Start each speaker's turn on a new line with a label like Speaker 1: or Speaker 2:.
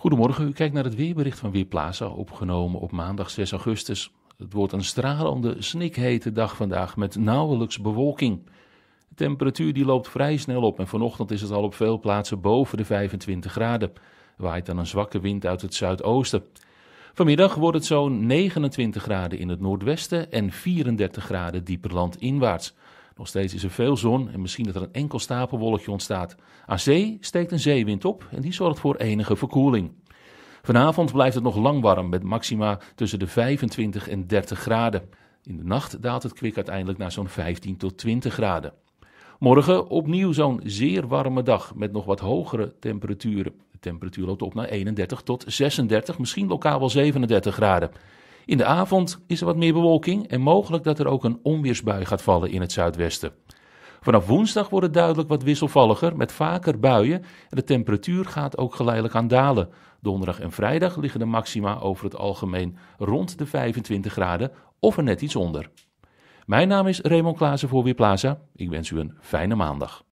Speaker 1: Goedemorgen, u kijkt naar het weerbericht van Weerplaza, opgenomen op maandag 6 augustus. Het wordt een stralende, snikhete dag vandaag met nauwelijks bewolking. De temperatuur die loopt vrij snel op en vanochtend is het al op veel plaatsen boven de 25 graden. Waait dan een zwakke wind uit het zuidoosten. Vanmiddag wordt het zo'n 29 graden in het noordwesten en 34 graden dieper landinwaarts. Nog steeds is er veel zon en misschien dat er een enkel stapelwolkje ontstaat. Aan zee steekt een zeewind op en die zorgt voor enige verkoeling. Vanavond blijft het nog lang warm met maxima tussen de 25 en 30 graden. In de nacht daalt het kwik uiteindelijk naar zo'n 15 tot 20 graden. Morgen opnieuw zo'n zeer warme dag met nog wat hogere temperaturen. De temperatuur loopt op naar 31 tot 36, misschien lokaal wel 37 graden. In de avond is er wat meer bewolking en mogelijk dat er ook een onweersbui gaat vallen in het zuidwesten. Vanaf woensdag wordt het duidelijk wat wisselvalliger met vaker buien en de temperatuur gaat ook geleidelijk aan dalen. Donderdag en vrijdag liggen de maxima over het algemeen rond de 25 graden of er net iets onder. Mijn naam is Raymond Klaassen voor Weerplaza. Ik wens u een fijne maandag.